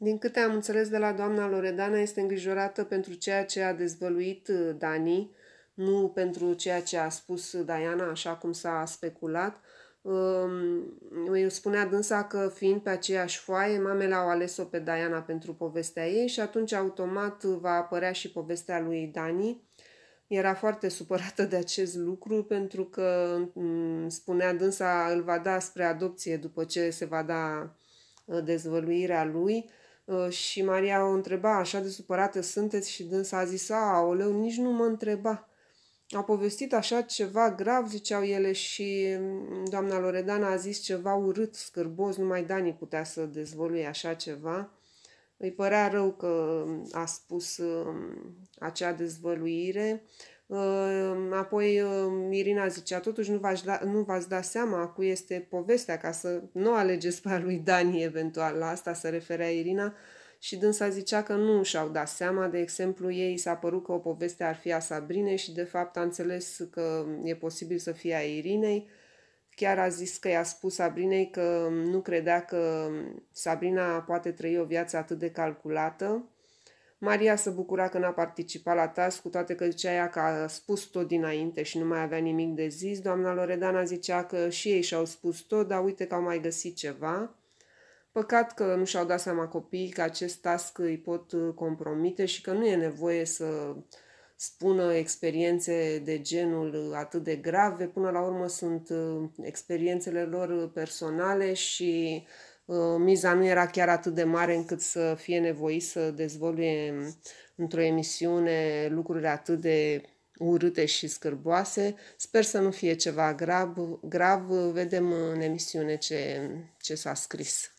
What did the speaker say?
Din câte am înțeles de la doamna Loredana, este îngrijorată pentru ceea ce a dezvăluit uh, Dani, nu pentru ceea ce a spus Diana, așa cum s-a speculat. Um, îi spunea dânsa că fiind pe aceeași foaie, mamele au ales-o pe Diana pentru povestea ei și atunci automat va apărea și povestea lui Dani. Era foarte supărată de acest lucru pentru că mm, spunea dânsa îl va da spre adopție după ce se va da uh, dezvăluirea lui Uh, și Maria o întreba, așa de supărată sunteți? Și dânsa a zis, aoleu, nici nu mă întreba. A povestit așa ceva grav, ziceau ele, și mm, doamna Loredana a zis ceva urât, scârbos, numai Dani putea să dezvolui așa ceva. Îi părea rău că mm, a spus mm, acea dezvăluire. Apoi Irina zicea, totuși nu v-ați, da, nu v-ați seama cu este povestea, ca să nu alegeți pe a lui Dani eventual, la asta se referea Irina, și dânsa zicea că nu și-au dat seama, de exemplu, ei s-a părut că o poveste ar fi a Sabrinei și de fapt a înțeles că e posibil să fie a Irinei, chiar a zis că i-a spus Sabrinei că nu credea că Sabrina poate trăi o viață atât de calculată, Maria se bucura că n-a participat la tas, cu toate că zicea ea că a spus tot dinainte și nu mai avea nimic de zis. Doamna Loredana zicea că și ei și-au spus tot, dar uite că au mai găsit ceva. Păcat că nu și-au dat seama copiii că acest task îi pot uh, compromite și că nu e nevoie să spună experiențe de genul uh, atât de grave. Până la urmă sunt uh, experiențele lor personale și Uh, miza nu era chiar atât de mare încât să fie nevoit să dezvolte um, într-o emisiune lucruri atât de urâte și scârboase. Sper să nu fie ceva grav. grav vedem în emisiune ce, ce s-a scris.